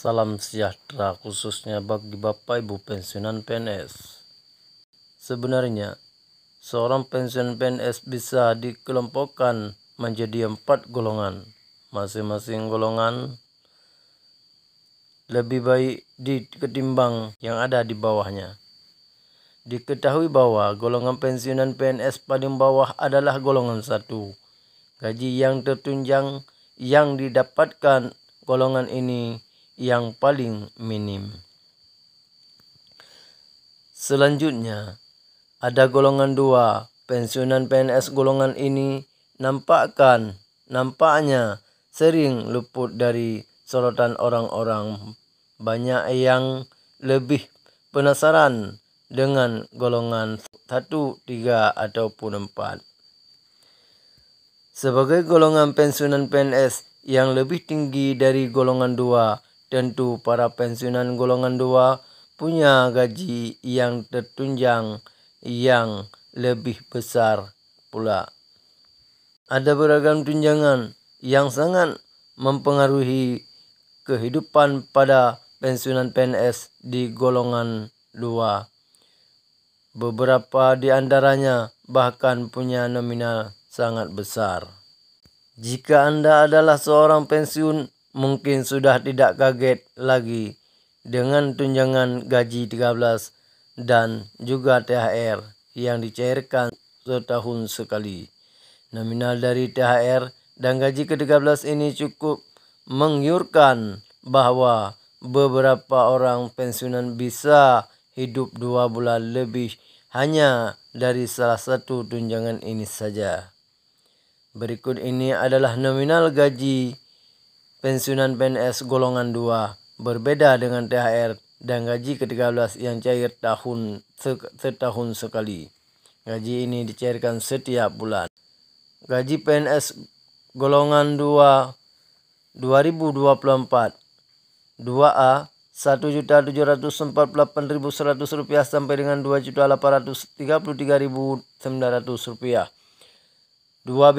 Salam sejahtera khususnya bagi Bapak Ibu pensiunan PNS. Sebenarnya, seorang pensiun PNS bisa dikelompokkan menjadi empat golongan. Masing-masing golongan lebih baik di yang ada di bawahnya. Diketahui bahwa golongan pensiunan PNS paling bawah adalah golongan satu. Gaji yang tertunjang yang didapatkan golongan ini yang paling minim. Selanjutnya, ada golongan dua. Pensiunan PNS golongan ini nampakkan, nampaknya sering luput dari sorotan orang-orang. Banyak yang lebih penasaran dengan golongan satu, tiga ataupun empat. Sebagai golongan pensiunan PNS yang lebih tinggi dari golongan 2, Tentu para pensiunan golongan 2 punya gaji yang tertunjang yang lebih besar pula. Ada beragam tunjangan yang sangat mempengaruhi kehidupan pada pensiunan PNS di golongan 2. Beberapa di antaranya bahkan punya nominal sangat besar. Jika Anda adalah seorang pensiun mungkin sudah tidak kaget lagi dengan tunjangan gaji 13 dan juga THR yang dicairkan setahun sekali. Nominal dari THR dan gaji ke-13 ini cukup menggiurkan bahwa beberapa orang pensiunan bisa hidup dua bulan lebih hanya dari salah satu tunjangan ini saja. Berikut ini adalah nominal gaji pensiunan PNS golongan 2 berbeda dengan THR dan gaji ke-13 yang cair tahun setahun sekali. Gaji ini dicairkan setiap bulan. Gaji PNS golongan 2 2024 2A 1.748.100 rupiah sampai dengan 2.833.900 rupiah. 2B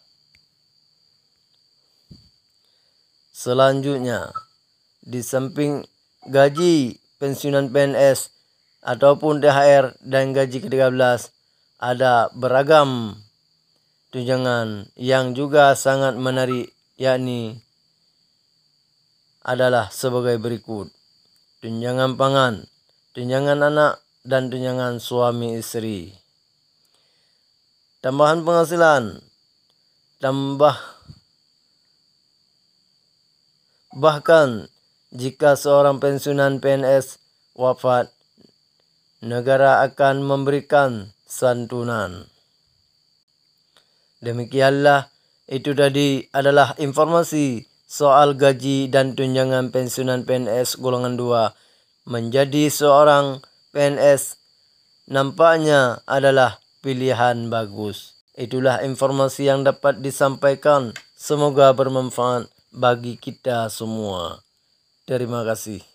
Selanjutnya, di samping gaji pensiunan PNS ataupun THR dan gaji ke-13 ada beragam tunjangan yang juga sangat menarik yakni adalah sebagai berikut. Tunjangan pangan, tunjangan anak dan tunjangan suami istri. Tambahan penghasilan, tambah Bahkan jika seorang pensiunan PNS wafat, negara akan memberikan santunan. Demikianlah itu tadi adalah informasi soal gaji dan tunjangan pensiunan PNS golongan 2 menjadi seorang PNS nampaknya adalah pilihan bagus. Itulah informasi yang dapat disampaikan. Semoga bermanfaat bagi kita semua. Terima kasih.